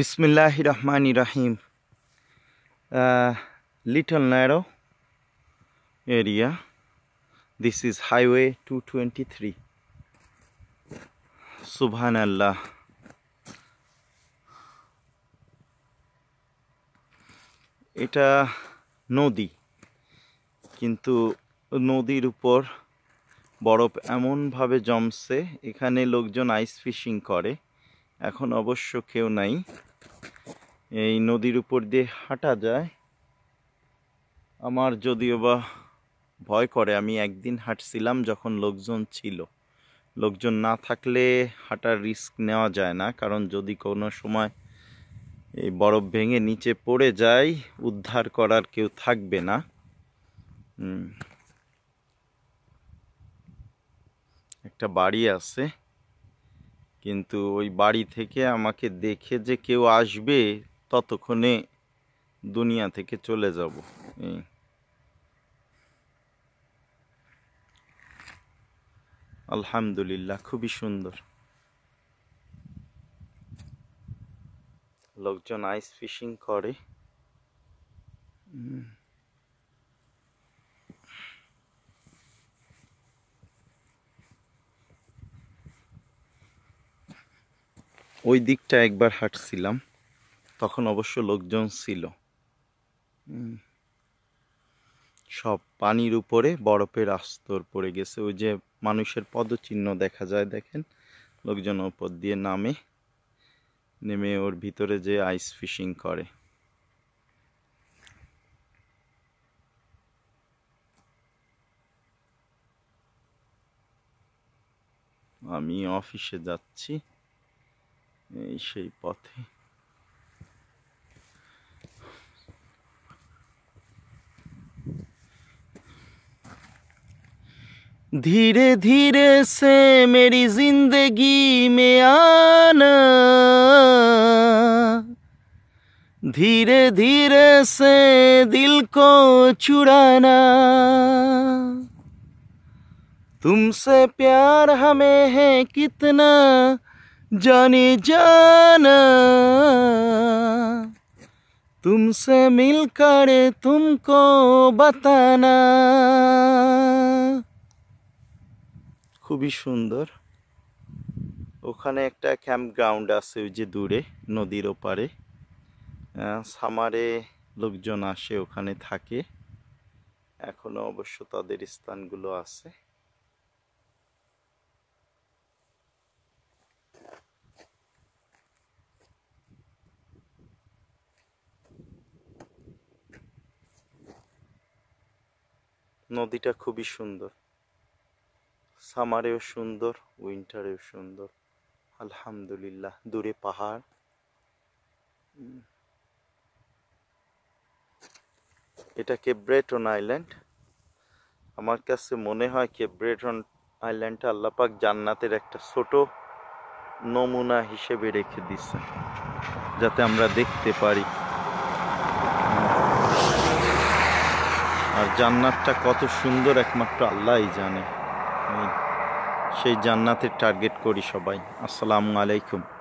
বিসমিল্লাহ রহমান রাহিম little narrow area this is highway two twenty three সুবহান আল্লাহ এটা নদী কিন্তু নদীর উপর বরফ এমনভাবে জমছে এখানে লোকজন আইস ফিশিং করে এখন অবশ্য কেউ নাই এই নদীর উপর দিয়ে হাঁটা যায় আমার যদিও বা ভয় করে আমি একদিন হাঁটছিলাম যখন লোকজন ছিল লোকজন না থাকলে হাঁটার রিস্ক নেওয়া যায় না কারণ যদি কোনো সময় এই বরফ ভেঙে নিচে পড়ে যায় উদ্ধার করার কেউ থাকবে না একটা বাড়ি আছে কিন্তু ওই বাড়ি থেকে আমাকে দেখে যে কেউ আসবে ততক্ষণে দুনিয়া থেকে চলে যাব এই আলহামদুলিল্লাহ খুবই সুন্দর লোকজন আইস ফিশিং করে ওই দিকটা একবার হাঁটছিলাম তখন অবশ্য লোকজন ছিল সব পানির উপরে বরফের আস্তর পড়ে গেছে ওই যে মানুষের পদচিহ্ন দেখা যায় দেখেন লোকজন ওপর দিয়ে নামে নেমে ওর ভিতরে যে আইস ফিশিং করে আমি অফিসে যাচ্ছি এই धीरे धीरे से मेरी जिंदगी में आना धीरे धीरे से दिल को चुराना तुमसे प्यार हमें है कितना জানা তুমসে মিল করে তুমকো বাতানা খুবই সুন্দর ওখানে একটা ক্যাম্প গ্রাউন্ড আছে ওই যে দূরে নদীর ওপারে সামারে লোকজন আসে ওখানে থাকে এখনও অবশ্য তাদের স্থানগুলো আছে নদীটা খুবই সুন্দর সামারেও সুন্দর উইন্টারেও সুন্দর আলহামদুলিল্লাহ দূরে পাহাড় এটা কেব্রেটন আইল্যান্ড আমার কাছে মনে হয় কেব্রেটন আইল্যান্ডটা আল্লাপাক জান্নাতের একটা ছোট নমুনা হিসেবে রেখে দিচ্ছে যাতে আমরা দেখতে পারি আর জান্নাতটা কত সুন্দর একমাত্র আল্লাহই জানে সেই জান্নাতের টার্গেট করি সবাই আসসালামু আলাইকুম